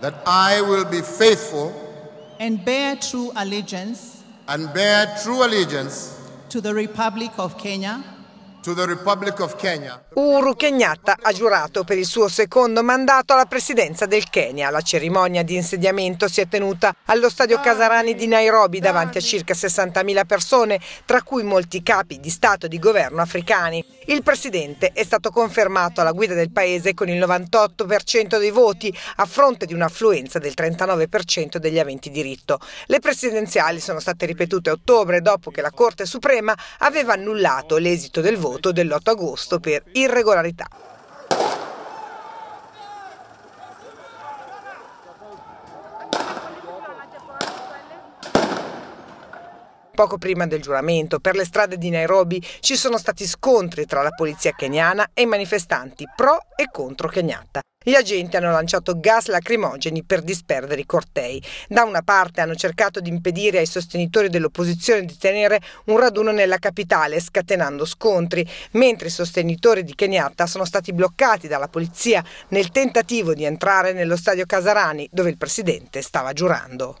that I will be faithful and bear true allegiance and bear true allegiance to the Republic of Kenya Uhuru Kenyatta ha giurato per il suo secondo mandato alla presidenza del Kenya. La cerimonia di insediamento si è tenuta allo stadio Casarani di Nairobi davanti a circa 60.000 persone, tra cui molti capi di Stato e di governo africani. Il presidente è stato confermato alla guida del paese con il 98% dei voti, a fronte di un'affluenza del 39% degli aventi diritto. Le presidenziali sono state ripetute a ottobre, dopo che la Corte Suprema aveva annullato l'esito del voto voto dell'8 agosto per irregolarità. poco prima del giuramento, per le strade di Nairobi ci sono stati scontri tra la polizia keniana e i manifestanti pro e contro Kenyatta. Gli agenti hanno lanciato gas lacrimogeni per disperdere i cortei. Da una parte hanno cercato di impedire ai sostenitori dell'opposizione di tenere un raduno nella capitale, scatenando scontri, mentre i sostenitori di Kenyatta sono stati bloccati dalla polizia nel tentativo di entrare nello stadio Casarani, dove il presidente stava giurando.